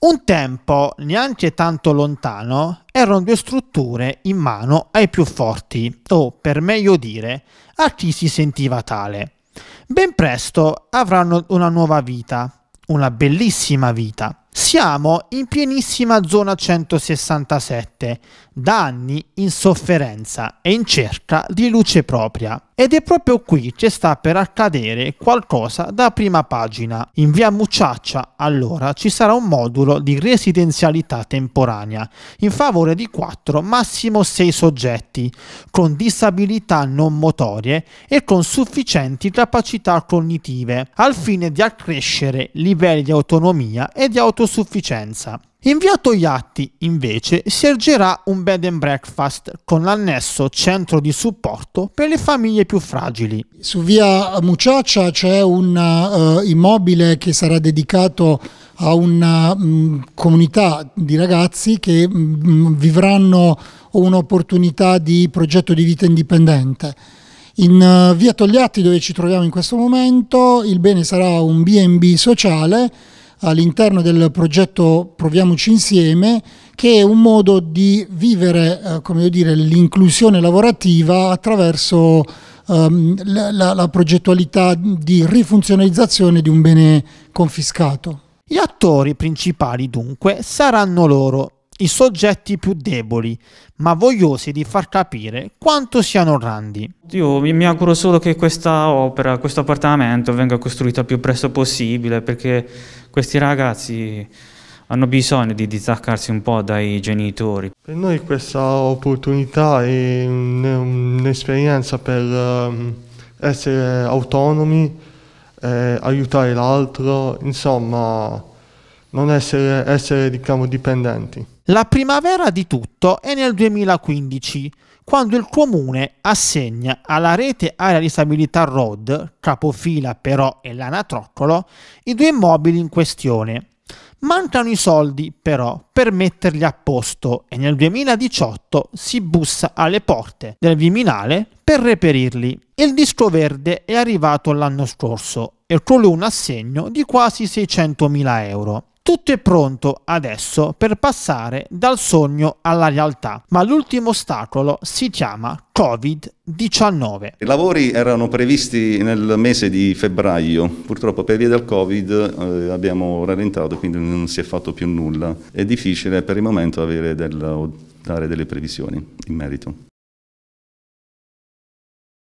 Un tempo, neanche tanto lontano, erano due strutture in mano ai più forti, o per meglio dire, a chi si sentiva tale. Ben presto avranno una nuova vita, una bellissima vita. Siamo in pienissima zona 167, da anni in sofferenza e in cerca di luce propria. Ed è proprio qui che sta per accadere qualcosa da prima pagina. In via Mucciaccia, allora, ci sarà un modulo di residenzialità temporanea in favore di 4, massimo 6 soggetti, con disabilità non motorie e con sufficienti capacità cognitive, al fine di accrescere livelli di autonomia e di autonomia autosufficienza. In via Togliatti, invece, si ergerà un bed and breakfast con l'annesso centro di supporto per le famiglie più fragili. Su via Muciaccia c'è un uh, immobile che sarà dedicato a una mh, mm, comunità di ragazzi che mh, mm, vivranno un'opportunità di progetto di vita indipendente. In uh, via Togliatti, dove ci troviamo in questo momento, il bene sarà un BB sociale all'interno del progetto Proviamoci Insieme, che è un modo di vivere eh, l'inclusione lavorativa attraverso ehm, la, la, la progettualità di rifunzionalizzazione di un bene confiscato. Gli attori principali dunque saranno loro, i soggetti più deboli, ma vogliosi di far capire quanto siano grandi. Io mi auguro solo che questa opera, questo appartamento venga costruito il più presto possibile perché questi ragazzi hanno bisogno di distaccarsi un po' dai genitori. Per noi questa opportunità è un'esperienza per ehm, essere autonomi, eh, aiutare l'altro, insomma non essere, essere diciamo, dipendenti. La primavera di tutto è nel 2015, quando il comune assegna alla rete area di stabilità Road, capofila però e l'anatroccolo, i due immobili in questione. Mancano i soldi però per metterli a posto e nel 2018 si bussa alle porte del Viminale per reperirli. Il disco verde è arrivato l'anno scorso e con un assegno di quasi 600.000 euro. Tutto è pronto adesso per passare dal sogno alla realtà, ma l'ultimo ostacolo si chiama Covid-19. I lavori erano previsti nel mese di febbraio, purtroppo per via del Covid eh, abbiamo rallentato, quindi non si è fatto più nulla. È difficile per il momento avere del, dare delle previsioni in merito.